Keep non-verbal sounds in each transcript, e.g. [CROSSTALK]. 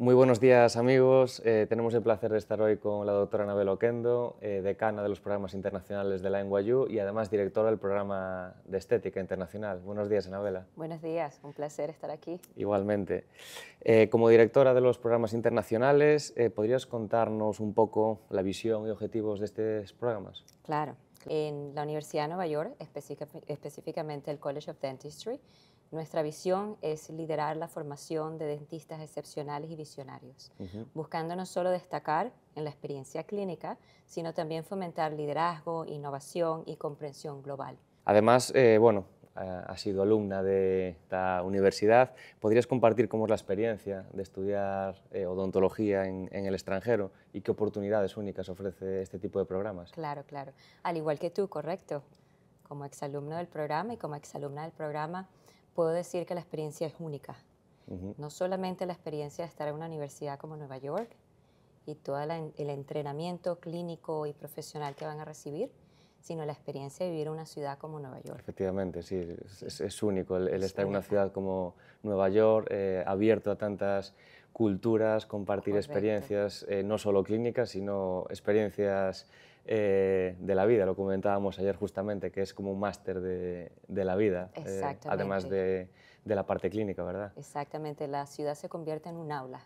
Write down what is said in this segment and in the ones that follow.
Muy buenos días amigos, eh, tenemos el placer de estar hoy con la doctora Anabela Oquendo, eh, decana de los programas internacionales de la NYU y además directora del programa de estética internacional. Buenos días Anabela. Buenos días, un placer estar aquí. Igualmente. Eh, como directora de los programas internacionales, ¿podrías contarnos un poco la visión y objetivos de estos programas? Claro. En la Universidad de Nueva York, específicamente el College of Dentistry, nuestra visión es liderar la formación de dentistas excepcionales y visionarios, buscando no solo destacar en la experiencia clínica, sino también fomentar liderazgo, innovación y comprensión global. Además, eh, bueno, eh, ha sido alumna de esta universidad. ¿Podrías compartir cómo es la experiencia de estudiar eh, odontología en, en, el extranjero y qué oportunidades únicas ofrece este tipo de programas? Claro, claro. Al igual que tú, correcto. Como exalumno del programa y como exalumna del programa, puedo decir que la experiencia es única. No solamente la experiencia de estar en una universidad como Nueva York y todo el entrenamiento clínico y profesional que van a recibir, sino la experiencia de vivir en una ciudad como Nueva York. Efectivamente, sí, es, único el, estar en una ciudad como Nueva York, eh, abierto a tantas culturas, compartir experiencias, eh, no solo clínicas, sino experiencias eh, de la vida, lo comentábamos ayer justamente, que es como un máster de, la vida, eh, además de, la parte clínica, ¿verdad? Exactamente, la ciudad se convierte en un aula.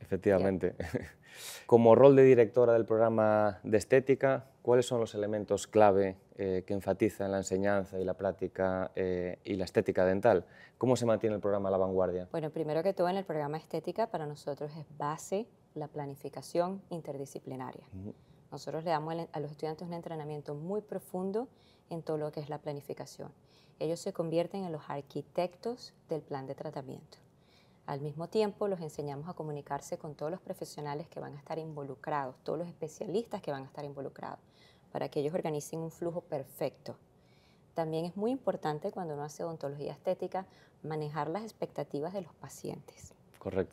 Efectivamente. [LAUGHS] Como rol de directora del programa de estética, ¿cuáles son los elementos clave eh, que enfatizan la enseñanza y la práctica y la estética dental? ¿Cómo se mantiene el programa a la vanguardia? Bueno, primero que todo en el programa estética para nosotros es base la planificación interdisciplinaria. Nosotros le damos a los estudiantes un entrenamiento muy profundo en todo lo que es la planificación. Ellos se convierten en los arquitectos del plan de tratamiento. Al mismo tiempo, los enseñamos a comunicarse con todos los profesionales que van a estar involucrados, todos los especialistas que van a estar involucrados, para que ellos organicen un flujo perfecto. También es muy importante cuando uno hace odontología estética manejar las expectativas de los pacientes.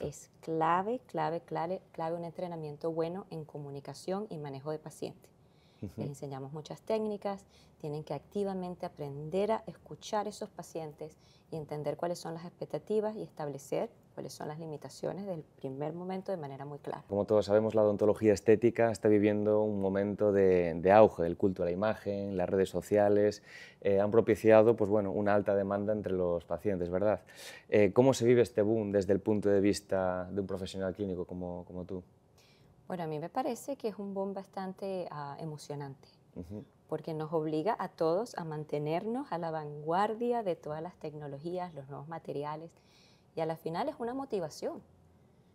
Es clave, clave, clave, clave un entrenamiento bueno en comunicación y manejo de pacientes les enseñamos muchas técnicas, tienen que activamente aprender a escuchar esos pacientes y entender cuáles son las expectativas y establecer cuáles son las limitaciones del primer momento de manera muy clara. Como todos sabemos, la odontología estética está viviendo un momento de, auge, el culto a la imagen, las redes sociales eh, han propiciado pues, bueno, una alta demanda entre los pacientes, ¿verdad? Eh, ¿Cómo se vive este boom desde el punto de vista de un profesional clínico como tú? Bueno, a mí me parece que es un boom bastante ah, emocionante, porque nos obliga a todos a mantenernos a la vanguardia de todas las tecnologías, los nuevos materiales, y a la final es una motivación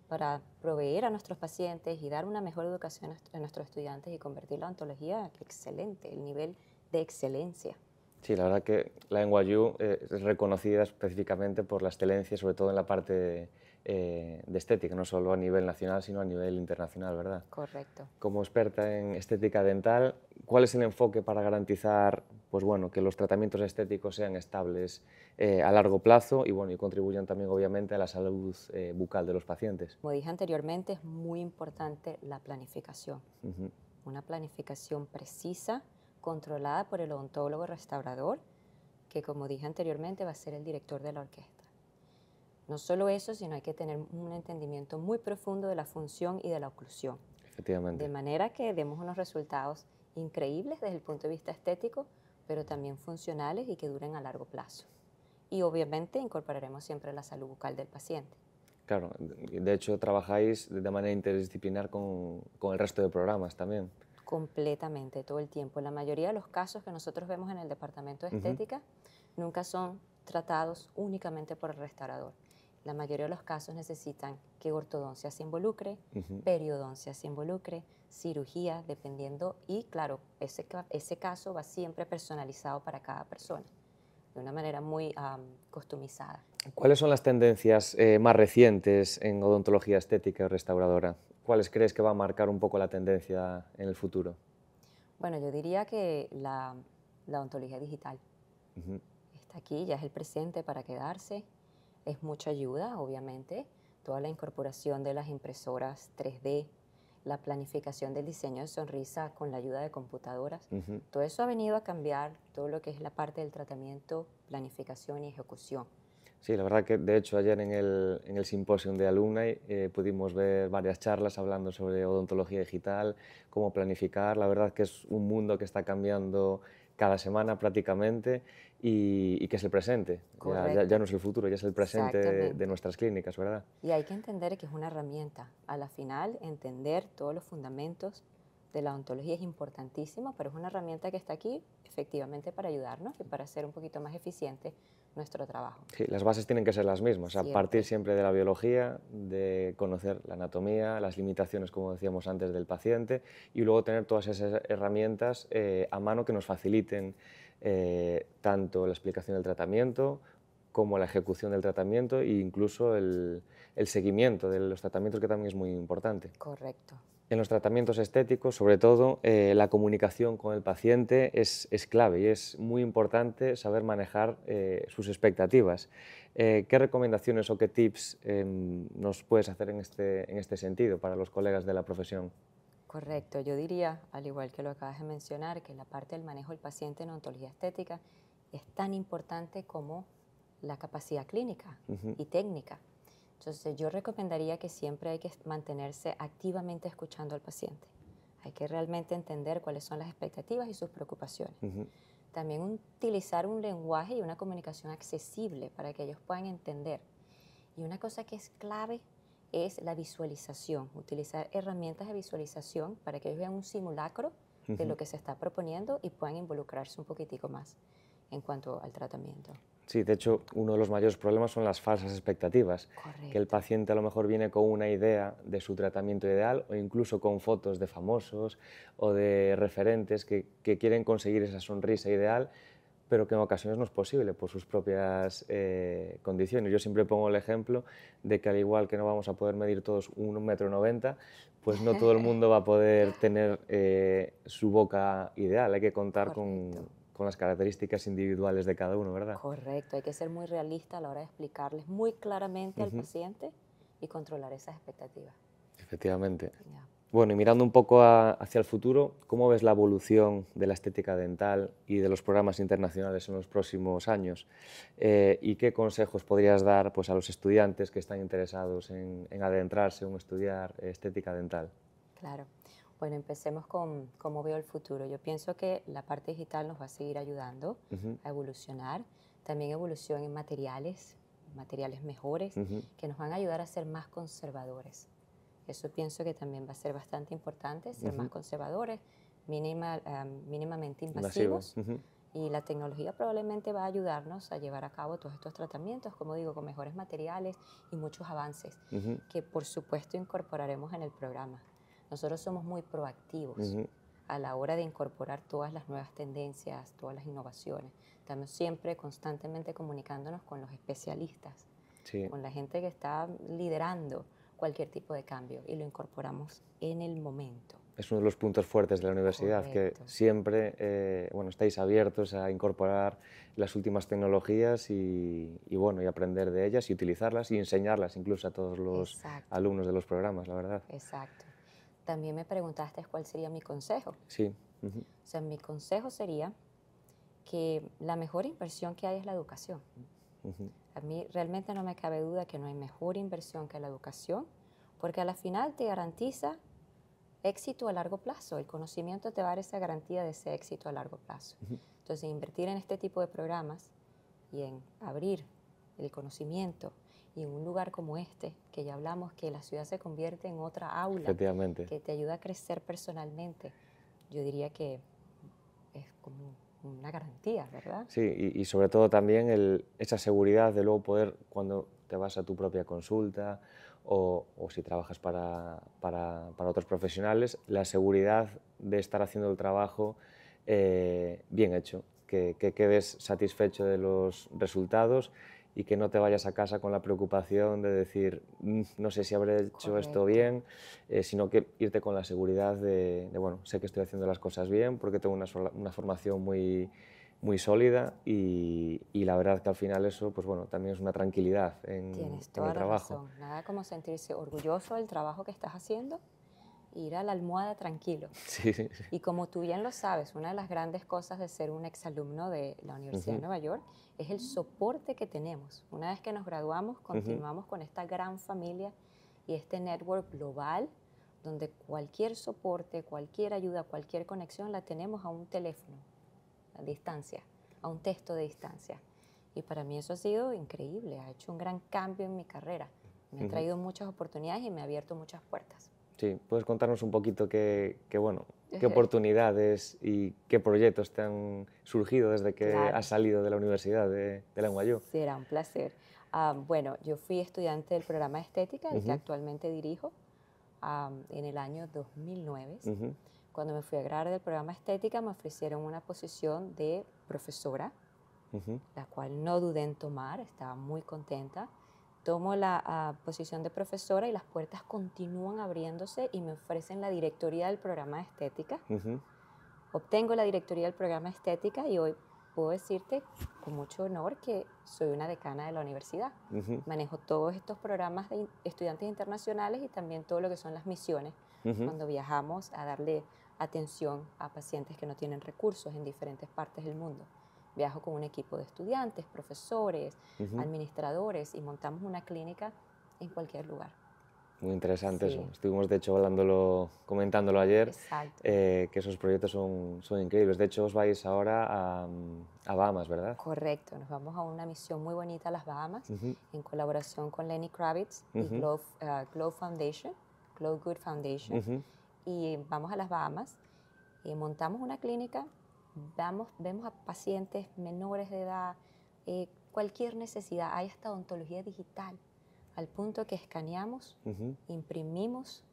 para proveer a nuestros pacientes y dar una mejor educación a nuestros estudiantes y convertir la ontología excelente, el nivel de excelencia. Sí, la verdad que la NYU eh, es reconocida específicamente por la excelencia, sobre todo en la parte... De eh, de estética, no solo a nivel nacional, sino a nivel internacional, ¿verdad? Correcto. Como experta en estética dental, ¿cuál es el enfoque para garantizar pues bueno, que los tratamientos estéticos sean estables eh, a largo plazo y, bueno, y contribuyan también, obviamente, a la salud eh, bucal de los pacientes? Como dije anteriormente, es muy importante la planificación. Una planificación precisa, controlada por el odontólogo restaurador, que, como dije anteriormente, va a ser el director de la orquesta. No solo eso, sino hay que tener un entendimiento muy profundo de la función y de la oclusión. Efectivamente. De manera que demos unos resultados increíbles desde el punto de vista estético, pero también funcionales y que duren a largo plazo. Y obviamente incorporaremos siempre la salud bucal del paciente. Claro, de hecho trabajáis de manera interdisciplinar con, el resto de programas también. Completamente, todo el tiempo. La mayoría de los casos que nosotros vemos en el departamento de estética nunca son tratados únicamente por el restaurador la mayoría de los casos necesitan que ortodoncia se involucre, periodoncia se involucre, cirugía, dependiendo, y claro, ese, caso va siempre personalizado para cada persona, de una manera muy costumizada customizada. ¿Cuáles son las tendencias eh, más recientes en odontología estética y restauradora? ¿Cuáles crees que va a marcar un poco la tendencia en el futuro? Bueno, yo diría que la, odontología digital está aquí, ya es el presente para quedarse es mucha ayuda, obviamente, toda la incorporación de las impresoras 3D, la planificación del diseño de sonrisa con la ayuda de computadoras. Todo eso ha venido a cambiar todo lo que es la parte del tratamiento, planificación y ejecución. Sí, la verdad que de hecho ayer en el, en el simposio de Alumni eh, pudimos ver varias charlas hablando sobre odontología digital, cómo planificar. La verdad que es un mundo que está cambiando cada semana prácticamente y, que es el presente. Ya, no es el futuro, ya es el presente de, nuestras clínicas, ¿verdad? Y hay que entender que es una herramienta. A la final, entender todos los fundamentos de la ontología es importantísimo, pero es una herramienta que está aquí efectivamente para ayudarnos y para hacer un poquito más eficiente nuestro trabajo. Sí, las bases tienen que ser las mismas, a partir siempre de la biología, de conocer la anatomía, las limitaciones, como decíamos antes, del paciente y luego tener todas esas herramientas eh, a mano que nos faciliten eh, tanto la explicación del tratamiento como la ejecución del tratamiento e incluso el, seguimiento de los tratamientos, que también es muy importante. Correcto. En los tratamientos estéticos, sobre todo, eh, la comunicación con el paciente es, clave y es muy importante saber manejar eh, sus expectativas. ¿Qué recomendaciones o qué tips em, nos puedes hacer este, en este sentido para los colegas de la profesión? Correcto, yo diría, al igual que lo acabas de mencionar, que la parte del manejo del paciente en ontología estética es tan importante como la capacidad clínica y técnica. Entonces yo recomendaría que siempre hay que mantenerse activamente escuchando al paciente. Hay que realmente entender cuáles son las expectativas y sus preocupaciones. También utilizar un lenguaje y una comunicación accesible para que ellos puedan entender. Y una cosa que es clave es la visualización, utilizar herramientas de visualización para que ellos vean un simulacro de lo que se está proponiendo y puedan involucrarse un poquitico más en cuanto al tratamiento. Sí, de hecho, uno de los mayores problemas son las falsas expectativas. Que el paciente a lo mejor viene con una idea de su tratamiento ideal o incluso con fotos de famosos o de referentes que quieren conseguir esa sonrisa ideal pero que en ocasiones no es posible por sus propias eh, condiciones. Yo siempre pongo el ejemplo de que al igual que no vamos a poder medir todos un metro noventa, pues no todo el mundo va a poder tener eh, su boca ideal. Hay que contar con, las características individuales de cada uno, ¿verdad? Correcto, hay que ser muy realista a la hora de explicarles muy claramente al paciente y controlar esas expectativas. Efectivamente. Bueno, y mirando un poco hacia el futuro, ¿cómo ves la evolución de la estética dental y de los programas internacionales en los próximos años? Eh, ¿Y qué consejos podrías dar pues, a los estudiantes que están interesados en, en adentrarse en estudiar estética dental? Claro. Bueno, empecemos con cómo veo el futuro. Yo pienso que la parte digital nos va a seguir ayudando a evolucionar. También evolución en materiales, materiales mejores, que nos van a ayudar a ser más conservadores. Eso pienso que también va a ser bastante importante, ser más conservadores, mínima, eh, mínimamente invasivos. Y la tecnología probablemente va a ayudarnos a llevar a cabo todos estos tratamientos, como digo, con mejores materiales y muchos avances que por supuesto incorporaremos en el programa. Nosotros somos muy proactivos a la hora de incorporar todas las nuevas tendencias, todas las innovaciones. Estamos siempre constantemente comunicándonos con los especialistas, con la gente que está liderando cualquier tipo de cambio y lo incorporamos en el momento. Es uno de los puntos fuertes de la universidad, que siempre eh, estáis abiertos a incorporar las últimas tecnologías y, bueno, y aprender de ellas y utilizarlas y enseñarlas incluso a todos los alumnos de los programas, la verdad. Exacto. También me preguntaste cuál sería mi consejo. Sí. O sea, mi consejo sería que la mejor inversión que hay es la educación. A mí realmente no me cabe duda que no hay mejor inversión que la educación, porque a la final te garantiza éxito a largo plazo. El conocimiento te va a dar esa garantía de ese éxito a largo plazo. Entonces, invertir en este tipo de programas y en abrir el conocimiento y en un lugar como este, que ya hablamos que la ciudad se convierte en otra aula, que te ayuda a crecer personalmente, yo diría que es como una garantía, ¿verdad? Sí, y, sobre todo también esa seguridad de luego poder, cuando te vas a tu propia consulta o, si trabajas para, otros profesionales, la seguridad de estar haciendo el trabajo eh, bien hecho, que, que quedes satisfecho de los resultados y que no te vayas a casa con la preocupación de decir, mm, no sé si habré hecho esto bien, eh, sino que irte con la seguridad de, bueno, sé que estoy haciendo las cosas bien porque tengo una, una formación muy, muy sólida y, y, la verdad que al final eso, pues bueno, también es una tranquilidad en, Tienes toda el la trabajo. Razón. Nada como sentirse orgulloso del trabajo que estás haciendo ir a la almohada tranquilo. [LAUGHS] Y como tú bien lo sabes, una de las grandes cosas de ser un exalumno de la Universidad de Nueva York es el soporte que tenemos. Una vez que nos graduamos, continuamos con esta gran familia y este network global, donde cualquier soporte, cualquier ayuda, cualquier conexión la tenemos a un teléfono, a distancia, a un texto de distancia. Y para mí eso ha sido increíble, ha hecho un gran cambio en mi carrera. Me ha traído muchas oportunidades y me ha abierto muchas puertas. Sí, puedes contarnos un poquito qué que bueno, ¿Qué oportunidades y qué proyectos te han surgido desde que ha has salido de la Universidad de, de la Sí, era un placer. Ah, bueno, yo fui estudiante del programa de estética, el que actualmente dirijo, en el año 2009. Cuando me fui a graduar del programa de estética, me ofrecieron una posición de profesora, la cual no dudé en tomar, estaba muy contenta tomo la ah, posición de profesora y las puertas continúan abriéndose y me ofrecen la directoría del programa de estética. Obtengo la directoría del programa de estética y hoy puedo decirte con mucho honor que soy una decana de la universidad. Manejo todos estos programas de estudiantes internacionales y también todo lo que son las misiones cuando viajamos a darle atención a pacientes que no tienen recursos en diferentes partes del mundo. Viajo con un equipo de estudiantes, profesores, administradores y montamos una clínica en cualquier lugar. Muy interesante eso. Estuvimos, de hecho, hablándolo, comentándolo ayer, eh, que esos proyectos son, son, increíbles. De hecho, os vais ahora a, Bahamas, ¿verdad? Correcto, nos vamos a una misión muy bonita a las Bahamas, en colaboración con Lenny Kravitz y Glow, ah, Foundation, Glow Good Foundation. Y vamos a las Bahamas, y montamos una clínica vemos a pacientes menores de edad, eh, cualquier necesidad, hay hasta odontología digital, al punto que escaneamos, imprimimos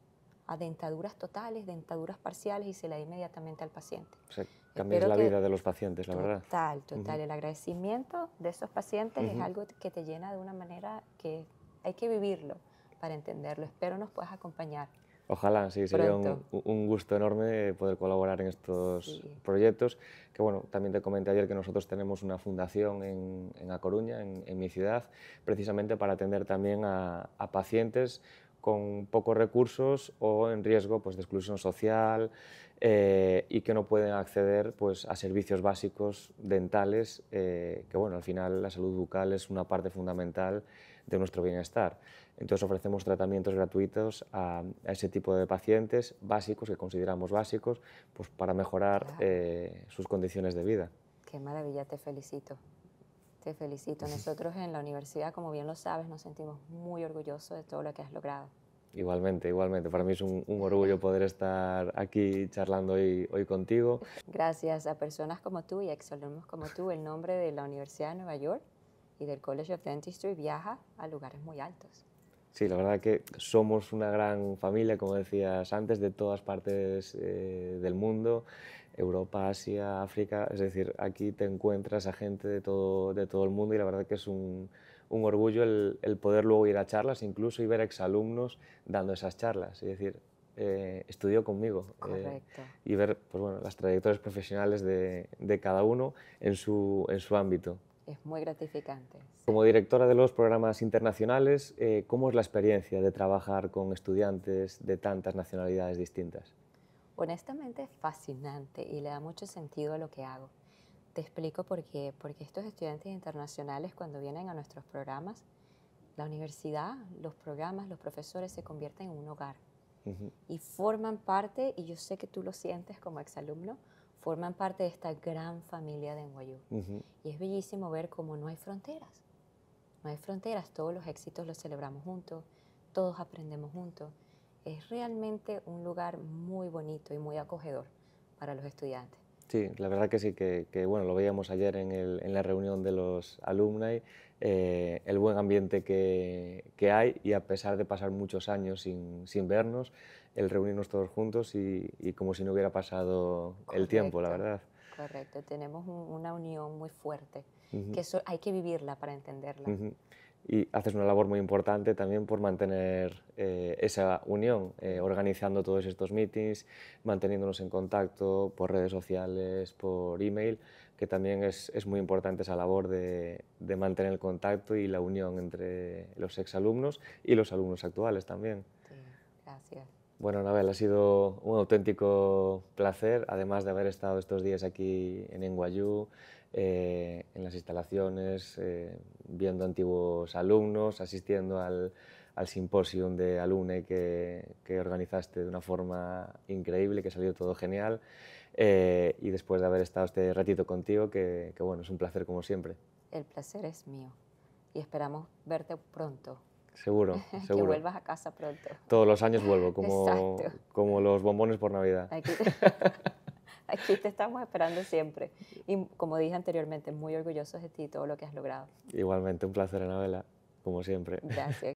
a dentaduras totales, dentaduras parciales y se la da inmediatamente al paciente. O sea, la vida de los pacientes, la verdad. Total, total. El agradecimiento de esos pacientes es algo que te llena de una manera que hay que vivirlo para entenderlo. Espero nos puedas acompañar. Ojalá, sí, sería un, gusto enorme poder colaborar en estos proyectos. Que bueno, también te comenté ayer que nosotros tenemos una fundación en, en A Coruña, en, mi ciudad, precisamente para atender también a, pacientes con pocos recursos o en riesgo pues, de exclusión social eh, y que no pueden acceder pues, a servicios básicos dentales, eh, que bueno, al final la salud bucal es una parte fundamental de nuestro bienestar. Entonces ofrecemos tratamientos gratuitos a, ese tipo de pacientes básicos, que consideramos básicos, pues para mejorar eh, sus condiciones de vida. Qué maravilla, te felicito. Te felicito. [LAUGHS] Nosotros en la universidad, como bien lo sabes, nos sentimos muy orgullosos de todo lo que has logrado. Igualmente, igualmente. Para mí es un, orgullo poder estar aquí charlando hoy, contigo. Gracias a personas como tú y a como tú, el nombre de la Universidad de Nueva York, y del College of Dentistry viaja a lugares muy altos. Sí, la verdad que somos una gran familia, como decías antes, de todas partes eh, del mundo, Europa, Asia, África, es decir, aquí te encuentras a gente de todo, de todo el mundo y la verdad que es un, orgullo el, poder luego ir a charlas incluso y ver exalumnos dando esas charlas, es decir, eh, estudió conmigo eh, y ver pues, bueno, las trayectorias profesionales de, cada uno en su ámbito es muy gratificante. Como directora de los programas internacionales, eh, ¿cómo es la experiencia de trabajar con estudiantes de tantas nacionalidades distintas? Honestamente es fascinante y le da mucho sentido a lo que hago. Te explico por qué. Porque estos estudiantes internacionales cuando vienen a nuestros programas, la universidad, los programas, los profesores se convierten en un hogar y forman parte, y yo sé que tú lo sientes como exalumno, forman parte de esta gran familia de Nguayú. Y es bellísimo ver cómo no hay fronteras. No hay fronteras, todos los éxitos los celebramos juntos, todos aprendemos juntos. Es realmente un lugar muy bonito y muy acogedor para los estudiantes. Sí, la verdad que sí, que, bueno, lo veíamos ayer en, la reunión de los alumni, eh, el buen ambiente que, hay y a pesar de pasar muchos años sin, sin vernos, el reunirnos todos juntos y, como si no hubiera pasado el tiempo, la verdad. Correcto, tenemos una unión muy fuerte, que hay que vivirla para entenderla. Y haces una labor muy importante también por mantener eh, esa unión, eh, organizando todos estos meetings, manteniéndonos en contacto por redes sociales, por email, que también es, muy importante esa labor de, mantener el contacto y la unión entre los exalumnos y los alumnos actuales también. gracias. Bueno, Nabel, ha sido un auténtico placer, además de haber estado estos días aquí en Enguayú, eh, en las instalaciones, eh, viendo antiguos alumnos, asistiendo al, al simposium de alumne que, que, organizaste de una forma increíble, que ha salido todo genial, eh, y después de haber estado este ratito contigo, que bueno, es un placer como siempre. El placer es mío y esperamos verte pronto. Seguro, [LAUGHS] seguro. Que vuelvas a casa pronto. Todos los años vuelvo, como, como los bombones por Navidad. [LAUGHS] Aquí te, estamos esperando siempre. Y como dije anteriormente, muy orgullosos de ti y todo lo que has logrado. Igualmente, un placer, Anabela, como siempre. Gracias.